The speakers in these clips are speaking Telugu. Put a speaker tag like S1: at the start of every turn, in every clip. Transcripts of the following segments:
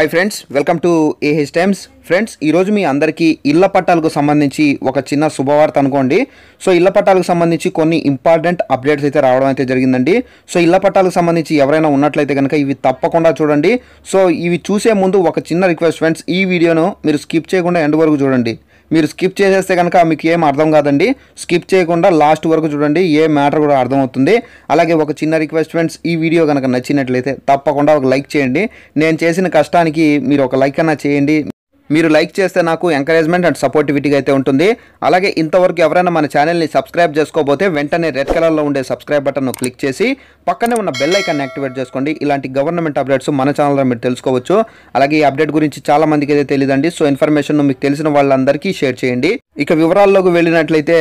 S1: hi friends welcome to A H Times friends ఈరోజు మీ అందరికీ ఇళ్ల పట్టాలకు సంబంధించి ఒక చిన్న శుభవార్త అనుకోండి సో ఇళ్ల పట్టాలకు సంబంధించి కొన్ని ఇంపార్టెంట్ అప్డేట్స్ అయితే రావడం అయితే జరిగిందండి సో ఇళ్ల పట్టాలకు సంబంధించి ఎవరైనా ఉన్నట్లయితే కనుక ఇవి తప్పకుండా చూడండి సో ఇవి చూసే ముందు ఒక చిన్న రిక్వెస్ట్ ఫ్రెండ్స్ ఈ వీడియోను మీరు స్కిప్ చేయకుండా ఎండ్ వరకు చూడండి మీరు స్కిప్ చేసేస్తే కనుక మీకు ఏం అర్థం కాదండి స్కిప్ చేయకుండా లాస్ట్ వరకు చూడండి ఏ మ్యాటర్ కూడా అర్థమవుతుంది అలాగే ఒక చిన్న రిక్వెస్ట్ ఫ్రెండ్స్ ఈ వీడియో కనుక నచ్చినట్లయితే తప్పకుండా ఒక లైక్ చేయండి నేను చేసిన కష్టానికి మీరు ఒక లైక్ అన్నా చేయండి మీరు లైక్ చేస్తే నాకు ఎంకరేజ్మెంట్ అండ్ సపోర్టివిటీగా అయితే ఉంటుంది అలాగే ఇంతవరకు ఎవరైనా మన ఛానల్ని సబ్స్క్రైబ్ చేసుకోబోతే వెంటనే రెడ్ కలర్లో ఉండే సబ్స్క్రైబ్ బటన్ను క్లిక్ చేసి పక్కనే ఉన్న బెల్ ఐకాన్ని యాక్టివేట్ చేసుకోండి ఇలాంటి గవర్నమెంట్ అప్డేట్స్ మన ఛానల్లో మీరు తెలుసుకోవచ్చు అలాగే ఈ అప్డేట్ గురించి చాలా మందికి అయితే తెలియదండి సో ఇన్ఫర్మేషన్ మీకు తెలిసిన వాళ్ళందరికీ షేర్ చేయండి ఇక వివరాల్లోకి వెళ్ళినట్లయితే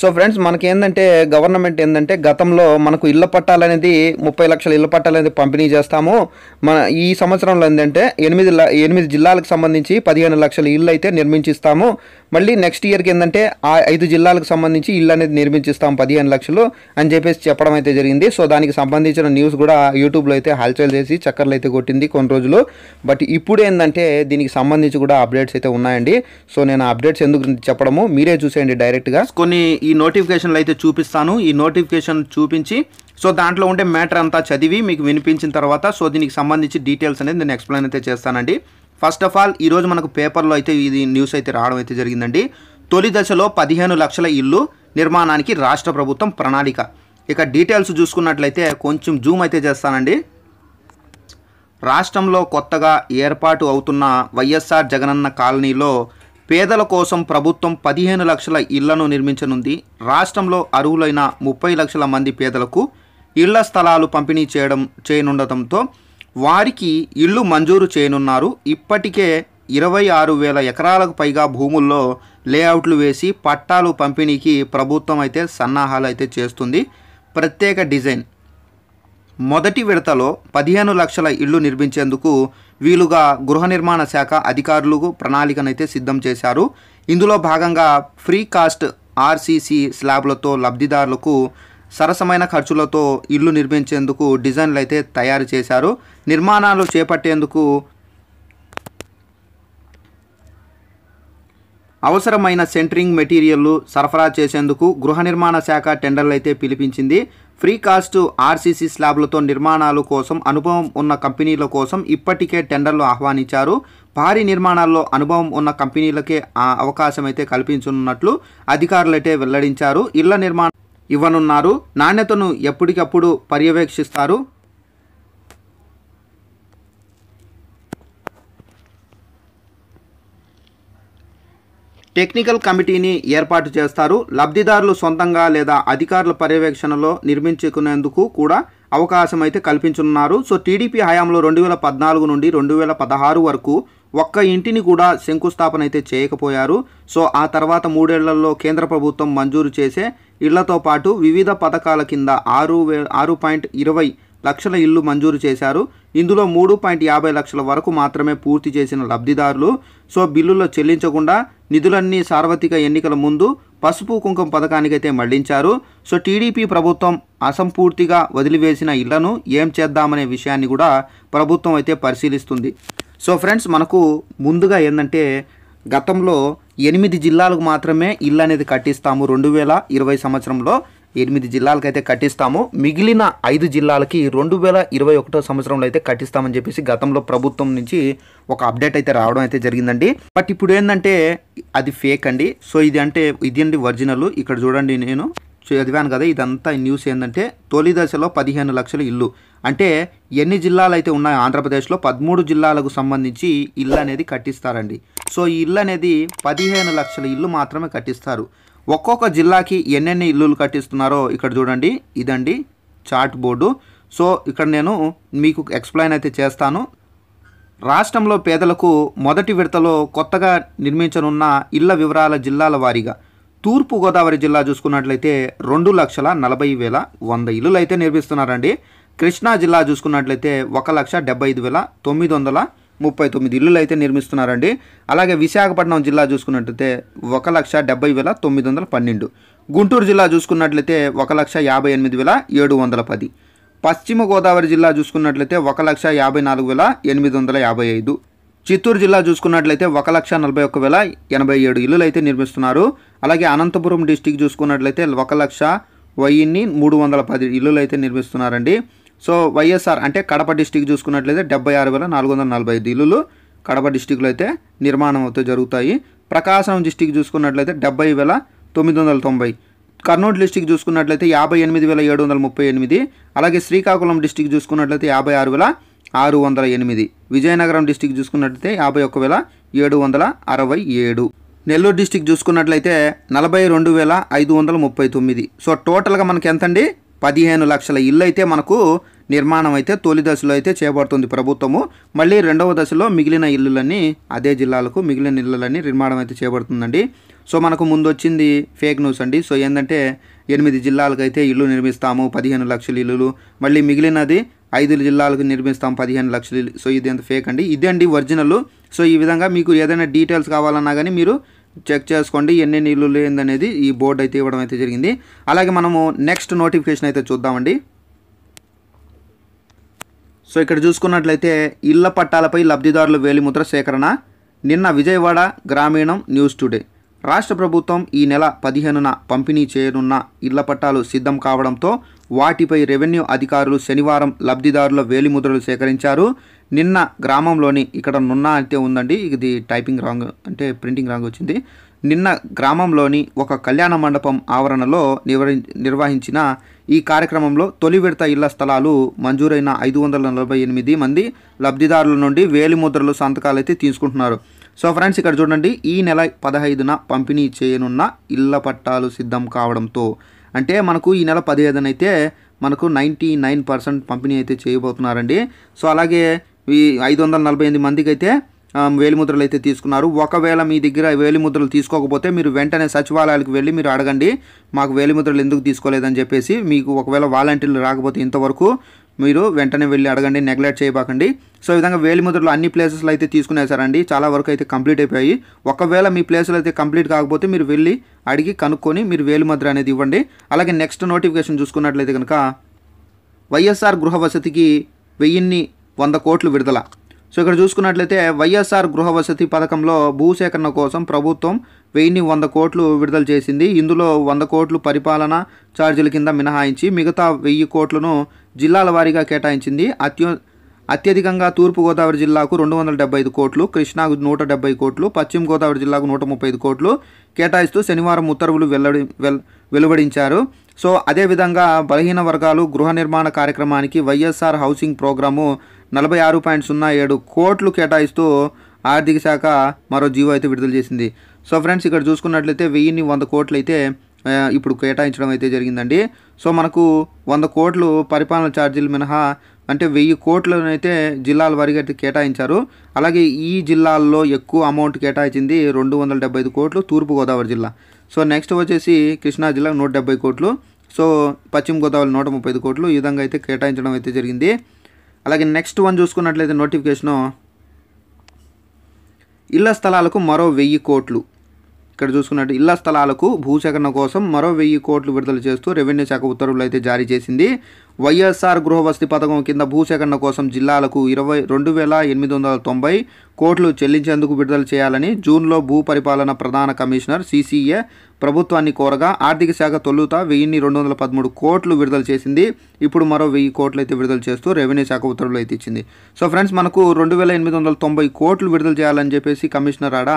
S1: సో ఫ్రెండ్స్ మనకి ఏంటంటే గవర్నమెంట్ ఏంటంటే గతంలో మనకు ఇళ్ల పట్టాలనేది ముప్పై లక్షల ఇళ్ల పట్టాలనేది పంపిణీ చేస్తాము మన ఈ సంవత్సరంలో ఏంటంటే ఎనిమిది ఎనిమిది జిల్లాలకు సంబంధించి పదిహేను లక్షల ఇళ్ళు అయితే నిర్మించిస్తాము మళ్ళీ నెక్స్ట్ ఇయర్కి ఏంటంటే ఆ ఐదు జిల్లాలకు సంబంధించి ఇల్లు అనేది నిర్మించిస్తాము పదిహేను లక్షలు అని చెప్పేసి చెప్పడం అయితే జరిగింది సో దానికి సంబంధించిన న్యూస్ కూడా యూట్యూబ్లో అయితే హల్చల్ చేసి చక్కర్లు అయితే కొట్టింది కొన్ని రోజులు బట్ ఇప్పుడు ఏంటంటే దీనికి సంబంధించి కూడా అప్డేట్స్ అయితే ఉన్నాయండి సో నేను అప్డేట్స్ ఎందుకు చెప్పడము మీరే చూసేయండి డైరెక్ట్గా కొన్ని ఈ నోటిఫికేషన్లు అయితే చూపిస్తాను ఈ నోటిఫికేషన్ చూపించి సో దాంట్లో ఉండే మ్యాటర్ అంతా చదివి మీకు వినిపించిన తర్వాత సో దీనికి సంబంధించి డీటెయిల్స్ అనేది నేను ఎక్స్ప్లెయిన్ అయితే చేస్తానండి ఫస్ట్ ఆఫ్ ఆల్ ఈరోజు మనకు పేపర్లో అయితే ఇది న్యూస్ అయితే రావడం అయితే జరిగిందండి తొలి దశలో పదిహేను లక్షల ఇల్లు నిర్మాణానికి రాష్ట్ర ప్రభుత్వం ప్రణాళిక ఇక డీటెయిల్స్ చూసుకున్నట్లయితే కొంచెం జూమ్ అయితే చేస్తానండి రాష్ట్రంలో కొత్తగా ఏర్పాటు అవుతున్న వైఎస్ఆర్ జగనన్న కాలనీలో పేదల కోసం ప్రభుత్వం పదిహేను లక్షల ఇళ్లను నిర్మించనుంది రాష్ట్రంలో అర్హులైన ముప్పై లక్షల మంది పేదలకు ఇళ్ల స్థలాలు పంపిణీ చేయడం చేయనుండటంతో వారికి ఇళ్ళు మంజూరు చేయనున్నారు ఇప్పటికే ఇరవై ఆరు వేల ఎకరాలకు పైగా భూముల్లో లేఅవుట్లు వేసి పట్టాలు పంపిణీకి ప్రభుత్వం అయితే సన్నాహాలు అయితే చేస్తుంది ప్రత్యేక డిజైన్ మొదటి విడతలో పదిహేను లక్షల ఇళ్లు నిర్మించేందుకు వీలుగా గృహ నిర్మాణ శాఖ అధికారులకు ప్రణాళికనైతే సిద్ధం చేశారు ఇందులో భాగంగా ఫ్రీ కాస్ట్ ఆర్సీసీ స్లాబ్లతో లబ్ధిదారులకు సరసమైన ఖర్చులతో ఇల్లు నిర్మించేందుకు డిజైన్లు అయితే తయారు చేశారు నిర్మాణాలు చేపట్టేందుకు అవసరమైన సెంటరింగ్ మెటీరియల్లు సరఫరా చేసేందుకు గృహ నిర్మాణ శాఖ టెండర్లు అయితే పిలిపించింది ఫ్రీ కాస్ట్ ఆర్సీసీ స్లాబ్లతో నిర్మాణాలు కోసం అనుభవం ఉన్న కంపెనీల కోసం ఇప్పటికే టెండర్లు ఆహ్వానించారు భారీ నిర్మాణాల్లో అనుభవం ఉన్న కంపెనీలకే అవకాశం అయితే కల్పించనున్నట్లు అధికారులైతే వెల్లడించారు ఇళ్ల నిర్మాణం ఇవ్వనున్నారు నాణ్యతను ఎప్పటికప్పుడు పర్యవేక్షిస్తారు టెక్నికల్ కమిటీని ఏర్పాటు చేస్తారు లబ్ధిదారులు సొంతంగా లేదా అధికారుల పర్యవేక్షణలో నిర్మించుకునేందుకు కూడా అవకాశం అయితే కల్పించనున్నారు సో టీడీపీ హయాంలో రెండు వేల పద్నాలుగు నుండి రెండు వేల పదహారు వరకు ఒక్క ఇంటిని కూడా శంకుస్థాపన అయితే చేయకపోయారు సో ఆ తర్వాత మూడేళ్లలో కేంద్ర ప్రభుత్వం మంజూరు చేసే ఇళ్లతో పాటు వివిధ పథకాల కింద ఆరు వే ఆరు పాయింట్ ఇరవై లక్షల ఇల్లు మంజూరు చేశారు ఇందులో మూడు పాయింట్ యాభై లక్షల వరకు మాత్రమే పూర్తి చేసిన లబ్ధిదారులు సో బిల్లులో చెల్లించకుండా నిధులన్నీ సార్వత్రిక ఎన్నికల ముందు పసుపు కుంకుమ పథకానికైతే మళ్లించారు సో టీడీపీ ప్రభుత్వం అసంపూర్తిగా వదిలివేసిన ఇళ్లను ఏం చేద్దామనే విషయాన్ని కూడా ప్రభుత్వం అయితే పరిశీలిస్తుంది సో ఫ్రెండ్స్ మనకు ముందుగా ఏంటంటే గతంలో ఎనిమిది జిల్లాలకు మాత్రమే ఇల్లు అనేది కట్టిస్తాము రెండు వేల ఇరవై సంవత్సరంలో ఎనిమిది జిల్లాలకు అయితే కట్టిస్తాము మిగిలిన ఐదు జిల్లాలకి రెండు వేల ఇరవై ఒకటో సంవత్సరంలో అయితే కట్టిస్తామని చెప్పేసి గతంలో ప్రభుత్వం నుంచి ఒక అప్డేట్ అయితే రావడం అయితే జరిగిందండి బట్ ఇప్పుడు ఏంటంటే అది ఫేక్ అండి సో ఇది అంటే ఇది అండి ఒరిజినల్ ఇక్కడ చూడండి నేను చదివాను కదా ఇదంతా న్యూస్ ఏంటంటే తొలి దశలో పదిహేను లక్షల ఇల్లు అంటే ఎన్ని జిల్లాలు అయితే ఉన్నాయో ఆంధ్రప్రదేశ్లో పదమూడు జిల్లాలకు సంబంధించి ఇల్లు అనేది కట్టిస్తారండి సో ఈ ఇల్లు అనేది పదిహేను లక్షల ఇల్లు మాత్రమే కట్టిస్తారు ఒక్కొక్క జిల్లాకి ఎన్నెన్ని ఇల్లులు కట్టిస్తున్నారో ఇక్కడ చూడండి ఇదండి చార్ట్ బోర్డు సో ఇక్కడ నేను మీకు ఎక్స్ప్లెయిన్ అయితే చేస్తాను రాష్ట్రంలో పేదలకు మొదటి విడతలో కొత్తగా నిర్మించనున్న ఇళ్ల వివరాల జిల్లాల వారీగా తూర్పుగోదావరి జిల్లా చూసుకున్నట్లయితే రెండు లక్షల నలభై వేల వంద ఇల్లులు అయితే నిర్మిస్తున్నారండి కృష్ణా జిల్లా చూసుకున్నట్లయితే ఒక లక్ష డెబ్బై ఐదు వేల తొమ్మిది వందల ముప్పై తొమ్మిది ఇల్లులు అయితే నిర్మిస్తున్నారండి అలాగే విశాఖపట్నం జిల్లా చూసుకున్నట్లయితే ఒక లక్ష డెబ్బై వేల తొమ్మిది వందల పన్నెండు గుంటూరు జిల్లా చూసుకున్నట్లయితే ఒక లక్ష యాభై ఎనిమిది వేల ఏడు వందల పది పశ్చిమ గోదావరి జిల్లా చూసుకున్నట్లయితే ఒక లక్ష యాభై నాలుగు వేల ఎనిమిది వందల యాభై ఐదు చిత్తూరు జిల్లా చూసుకున్నట్లయితే ఒక లక్ష నలభై ఒక్క వేల ఎనభై ఏడు ఇల్లులు అయితే నిర్మిస్తున్నారు అలాగే అనంతపురం డిస్టిక్ చూసుకున్నట్లయితే ఒక లక్ష వెయ్యిన్ని మూడు వందల పది ఇల్లులు అయితే నిర్మిస్తున్నారండి సో వైఎస్ఆర్ అంటే కడప డిస్టిక్ చూసుకున్నట్లయితే డెబ్బై ఆరు వేల నాలుగు వందల నలభై ఐదు ఇల్లులు కడప డిస్టిక్లో అయితే నిర్మాణం అయితే జరుగుతాయి ప్రకాశం డిస్టిక్ చూసుకున్నట్లయితే డెబ్బై వేల తొమ్మిది వందల తొంభై కర్నూలు డిస్టిక్ చూసుకున్నట్లయితే యాభై ఎనిమిది వేల ఏడు వందల ముప్పై ఎనిమిది అలాగే శ్రీకాకుళం డిస్టిక్ చూసుకున్నట్లయితే యాభై ఆరు వేల ఆరు వందల ఎనిమిది విజయనగరం డిస్టిక్ చూసుకున్నట్లయితే యాభై ఒక్క వేల ఏడు వందల అరవై ఏడు నెల్లూరు డిస్టిక్ చూసుకున్నట్లయితే నలభై రెండు వేల ఐదు వందల ముప్పై తొమ్మిది సో టోటల్గా మనకి ఎంతండి పదిహేను లక్షల ఇల్లు అయితే మనకు నిర్మాణం అయితే తొలి దశలో అయితే చేపడుతుంది ప్రభుత్వము మళ్ళీ రెండవ దశలో మిగిలిన ఇల్లులన్నీ అదే జిల్లాలకు మిగిలిన ఇల్లులన్నీ నిర్మాణం అయితే చేపడుతుందండి సో మనకు ముందు వచ్చింది ఫేక్ న్యూస్ అండి సో ఏంటంటే ఎనిమిది జిల్లాలకైతే ఇల్లు నిర్మిస్తాము పదిహేను లక్షల ఇల్లులు మళ్ళీ మిగిలినది ఐదు జిల్లాలకు నిర్మిస్తాం పదిహేను లక్షలు సో ఇది ఎంత ఫేక్ అండి ఇదే అండి ఒరిజినల్ సో ఈ విధంగా మీకు ఏదైనా డీటెయిల్స్ కావాలన్నా కానీ మీరు చెక్ చేసుకోండి ఎన్ని నీళ్ళు లేదనేది ఈ బోర్డు అయితే ఇవ్వడం అయితే జరిగింది అలాగే మనము నెక్స్ట్ నోటిఫికేషన్ అయితే చూద్దామండి సో ఇక్కడ చూసుకున్నట్లయితే ఇళ్ల పట్టాలపై లబ్ధిదారుల వేలిముద్ర సేకరణ నిన్న విజయవాడ గ్రామీణం న్యూస్ టుడే రాష్ట్ర ప్రభుత్వం ఈ నెల పదిహేనున పంపిణీ చేయనున్న ఇళ్ల పట్టాలు సిద్ధం కావడంతో వాటిపై రెవెన్యూ అధికారులు శనివారం లబ్ధిదారుల వేలిముద్రలు సేకరించారు నిన్న గ్రామంలోని ఇక్కడ నున్న అయితే ఉందండి ఇది టైపింగ్ రాంగ్ అంటే ప్రింటింగ్ రాంగ్ వచ్చింది నిన్న గ్రామంలోని ఒక కళ్యాణ మండపం ఆవరణలో నిర్వహించిన ఈ కార్యక్రమంలో తొలి విడత ఇళ్ల స్థలాలు మంజూరైన ఐదు వందల నలభై ఎనిమిది మంది లబ్ధిదారుల నుండి వేలిముద్రలు సంతకాలు అయితే తీసుకుంటున్నారు సో ఫ్రెండ్స్ ఇక్కడ చూడండి ఈ నెల పదహైదున పంపిణీ చేయనున్న ఇళ్ల పట్టాలు సిద్ధం కావడంతో అంటే మనకు ఈ నెల పదిహేదున అయితే మనకు నైంటీ నైన్ పర్సెంట్ పంపిణీ అయితే చేయబోతున్నారండి సో అలాగే ఈ ఐదు వందల నలభై ఎనిమిది మందికి అయితే వేలిముద్రలు అయితే తీసుకున్నారు ఒకవేళ మీ దగ్గర వేలిముద్రలు తీసుకోకపోతే మీరు వెంటనే సచివాలయాలకు వెళ్ళి మీరు అడగండి మాకు వేలిముద్రలు ఎందుకు తీసుకోలేదని చెప్పేసి మీకు ఒకవేళ వాలంటీర్లు రాకపోతే ఇంతవరకు మీరు వెంటనే వెళ్ళి అడగండి నెగ్లెక్ట్ చేయబాకండి సో ఈ విధంగా వేలిముద్రలు అన్ని ప్లేసెస్లో అయితే తీసుకునేసారండి చాలా వరకు అయితే కంప్లీట్ అయిపోయాయి ఒకవేళ మీ ప్లేసులు అయితే కంప్లీట్ కాకపోతే మీరు వెళ్ళి అడిగి కనుక్కొని మీరు వేలిముద్ర అనేది ఇవ్వండి అలాగే నెక్స్ట్ నోటిఫికేషన్ చూసుకున్నట్లయితే కనుక వైఎస్ఆర్ గృహ వసతికి వెయ్యిన్ని వంద కోట్లు విడుదల సో ఇక్కడ చూసుకున్నట్లయితే వైఎస్ఆర్ గృహ వసతి పథకంలో భూసేకరణ కోసం ప్రభుత్వం వెయ్యిన్ని వంద కోట్లు విడుదల చేసింది ఇందులో వంద కోట్లు పరిపాలన ఛార్జీల కింద మినహాయించి మిగతా వెయ్యి కోట్లను జిల్లాల వారీగా కేటాయించింది అత్యు అత్యధికంగా తూర్పుగోదావరి జిల్లాకు రెండు వందల డెబ్బై ఐదు కోట్లు కృష్ణాకు నూట డెబ్బై కోట్లు పశ్చిమ గోదావరి జిల్లాకు నూట ముప్పై ఐదు కోట్లు కేటాయిస్తూ శనివారం ఉత్తర్వులు వెల్లడి వెలువడించారు సో అదేవిధంగా బలహీన వర్గాలు గృహ నిర్మాణ కార్యక్రమానికి వైఎస్ఆర్ హౌసింగ్ ప్రోగ్రాము నలభై ఆరు పాయింట్ సున్నా ఏడు కోట్లు కేటాయిస్తూ ఆర్థిక శాఖ మరో జీవో అయితే విడుదల చేసింది సో ఫ్రెండ్స్ ఇక్కడ చూసుకున్నట్లయితే వెయ్యిన్ని వంద కోట్లు అయితే ఇప్పుడు కేటాయించడం అయితే జరిగిందండి సో మనకు వంద కోట్లు పరిపాలన ఛార్జీలు మినహా అంటే వెయ్యి కోట్లనైతే జిల్లాల వారీగా అయితే కేటాయించారు అలాగే ఈ జిల్లాల్లో ఎక్కువ అమౌంట్ కేటాయించింది రెండు వందల డెబ్బై ఐదు కోట్లు తూర్పుగోదావరి జిల్లా సో నెక్స్ట్ వచ్చేసి కృష్ణా జిల్లా నూట డెబ్బై కోట్లు సో పశ్చిమ గోదావరి నూట ముప్పై ఐదు కోట్లు ఈ విధంగా అయితే కేటాయించడం అయితే జరిగింది అలాగే నెక్స్ట్ వన్ చూసుకున్నట్లయితే నోటిఫికేషను ఇళ్ల స్థలాలకు మరో వెయ్యి కోట్లు ఇక్కడ చూసుకున్నట్టు ఇళ్ల స్థలాలకు భూసేకరణ కోసం మరో వెయ్యి కోట్లు విడుదల చేస్తూ రెవెన్యూ శాఖ ఉత్తర్వులు అయితే జారీ చేసింది వైఎస్ఆర్ గృహవసతి పథకం కింద భూసేకరణ కోసం జిల్లాలకు ఇరవై రెండు వేల ఎనిమిది వందల తొంభై కోట్లు చెల్లించేందుకు విడుదల చేయాలని జూన్లో భూ పరిపాలన ప్రధాన కమిషనర్ సీసీఏ ప్రభుత్వాన్ని కోరగా ఆర్థిక శాఖ తొలుత వెయ్యిన్ని రెండు వందల పదమూడు కోట్లు విడుదల చేసింది ఇప్పుడు మరో వెయ్యి కోట్లు అయితే విడుదల చేస్తూ రెవెన్యూ శాఖ ఉత్తర్వులు అయితే ఇచ్చింది సో ఫ్రెండ్స్ మనకు రెండు వేల ఎనిమిది వందల తొంభై కోట్లు విడుదల చేయాలని చెప్పేసి కమిషనర్ ఆడ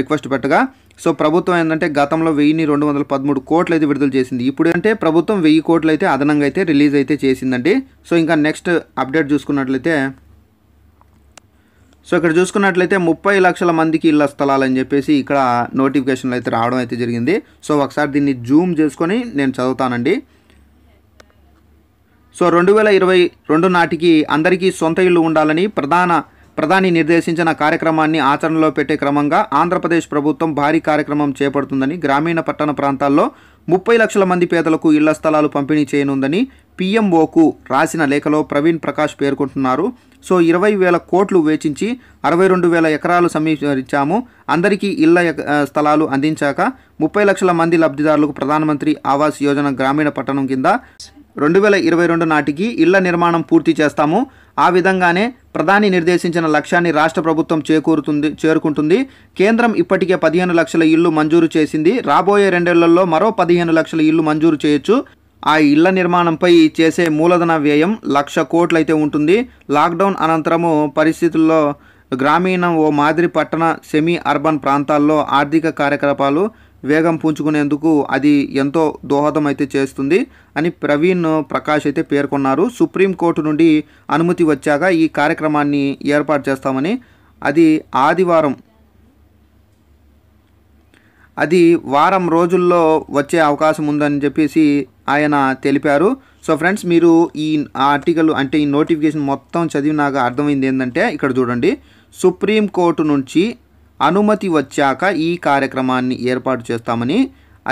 S1: రిక్వెస్ట్ పెట్టగా సో ప్రభుత్వం ఏంటంటే గతంలో వెయ్యిని రెండు వందల పదమూడు కోట్లు అయితే విడుదల చేసింది ఇప్పుడు అంటే ప్రభుత్వం వెయ్యి కోట్లు అయితే అదనంగా అయితే రిలీజ్ అయితే చేసిందండి సో ఇంకా నెక్స్ట్ అప్డేట్ చూసుకున్నట్లయితే సో ఇక్కడ చూసుకున్నట్లయితే ముప్పై లక్షల మందికి ఇళ్ళ స్థలాలు అని చెప్పేసి ఇక్కడ నోటిఫికేషన్లు అయితే రావడం అయితే జరిగింది సో ఒకసారి దీన్ని జూమ్ చేసుకొని నేను చదువుతానండి సో రెండు వేల ఇరవై రెండు నాటికి అందరికీ సొంత ఇల్లు ఉండాలని ప్రధాన ప్రధాని నిర్దేశించిన కార్యక్రమాన్ని ఆచరణలో పెట్టే క్రమంగా ఆంధ్రప్రదేశ్ ప్రభుత్వం భారీ కార్యక్రమం చేపడుతుందని గ్రామీణ పట్టణ ప్రాంతాల్లో ముప్పై లక్షల మంది పేదలకు ఇళ్ల స్థలాలు పంపిణీ చేయనుందని పిఎంఓకు రాసిన లేఖలో ప్రవీణ్ ప్రకాష్ పేర్కొంటున్నారు సో ఇరవై వేల కోట్లు వేచించి అరవై రెండు వేల ఎకరాలు సమీపించాము అందరికీ ఇళ్ల స్థలాలు అందించాక ముప్పై లక్షల మంది లబ్ధిదారులకు ప్రధానమంత్రి ఆవాస్ యోజన గ్రామీణ పట్టణం కింద రెండు వేల ఇరవై రెండు నాటికి ఇళ్ల నిర్మాణం పూర్తి చేస్తాము ఆ విధంగానే ప్రధాని నిర్దేశించిన లక్ష్యాన్ని రాష్ట్ర ప్రభుత్వం చేకూరుతుంది చేరుకుంటుంది కేంద్రం ఇప్పటికే పదిహేను లక్షల ఇళ్లు మంజూరు చేసింది రాబోయే రెండేళ్లలో మరో పదిహేను లక్షల ఇళ్లు మంజూరు చేయొచ్చు ఆ ఇళ్ల నిర్మాణంపై చేసే మూలధన వ్యయం లక్ష కోట్లయితే ఉంటుంది లాక్డౌన్ అనంతరము పరిస్థితుల్లో గ్రామీణ ఓ మాదిరి పట్టణ సెమీ అర్బన్ ప్రాంతాల్లో ఆర్థిక కార్యకలాపాలు వేగం పుంజుకునేందుకు అది ఎంతో దోహదం అయితే చేస్తుంది అని ప్రవీణ్ ప్రకాష్ అయితే పేర్కొన్నారు సుప్రీంకోర్టు నుండి అనుమతి వచ్చాక ఈ కార్యక్రమాన్ని ఏర్పాటు చేస్తామని అది ఆదివారం అది వారం రోజుల్లో వచ్చే అవకాశం ఉందని చెప్పేసి ఆయన తెలిపారు సో ఫ్రెండ్స్ మీరు ఈ ఆర్టికల్ అంటే ఈ నోటిఫికేషన్ మొత్తం చదివినాక అర్థమైంది ఏంటంటే ఇక్కడ చూడండి సుప్రీంకోర్టు నుంచి అనుమతి వచ్చాక ఈ కార్యక్రమాన్ని ఏర్పాటు చేస్తామని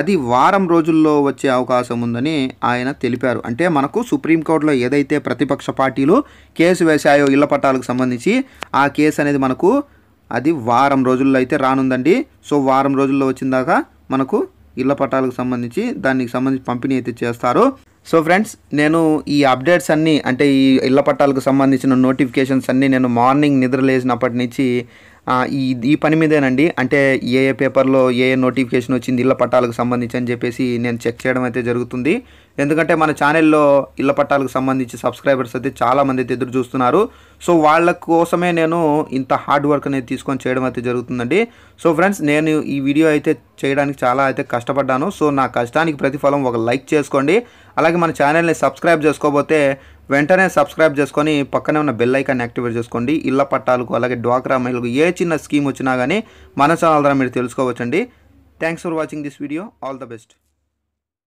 S1: అది వారం రోజుల్లో వచ్చే అవకాశం ఉందని ఆయన తెలిపారు అంటే మనకు సుప్రీంకోర్టులో ఏదైతే ప్రతిపక్ష పార్టీలు కేసు వేశాయో ఇళ్ల పట్టాలకు సంబంధించి ఆ కేసు అనేది మనకు అది వారం రోజుల్లో అయితే రానుందండి సో వారం రోజుల్లో వచ్చిందాకా మనకు ఇళ్ల పట్టాలకు సంబంధించి దానికి సంబంధించి పంపిణీ అయితే చేస్తారు సో ఫ్రెండ్స్ నేను ఈ అప్డేట్స్ అన్నీ అంటే ఈ ఇళ్ల పట్టాలకు సంబంధించిన నోటిఫికేషన్స్ అన్నీ నేను మార్నింగ్ నిద్ర లేచినప్పటి నుంచి ఈ ఈ పని మీదేనండి అంటే ఏ ఏ పేపర్లో ఏ ఏ నోటిఫికేషన్ వచ్చింది ఇళ్ల పట్టాలకు సంబంధించి అని చెప్పేసి నేను చెక్ చేయడం అయితే జరుగుతుంది ఎందుకంటే మన ఛానల్లో ఇళ్ల పట్టాలకు సంబంధించి సబ్స్క్రైబర్స్ అయితే చాలామంది అయితే ఎదురు చూస్తున్నారు సో వాళ్ళ కోసమే నేను ఇంత హార్డ్ వర్క్ అనేది తీసుకొని చేయడం అయితే జరుగుతుందండి సో ఫ్రెండ్స్ నేను ఈ వీడియో అయితే చేయడానికి చాలా అయితే కష్టపడ్డాను సో నా కష్టానికి ప్రతిఫలం ఒక లైక్ చేసుకోండి అలాగే మన ఛానల్ని సబ్స్క్రైబ్ చేసుకోబోతే వెంటనే సబ్స్క్రైబ్ చేసుకొని పక్కనే ఉన్న బెల్ ఐకాన్ యాక్టివేట్ చేసుకోండి ఇళ్ల పట్టాలకు అలాగే డ్వాక్రా మహిళలకు ఏ చిన్న స్కీమ్ వచ్చినా కానీ మన ఛానల్ ద్వారా మీరు తెలుసుకోవచ్చండి thanks for watching this video all the best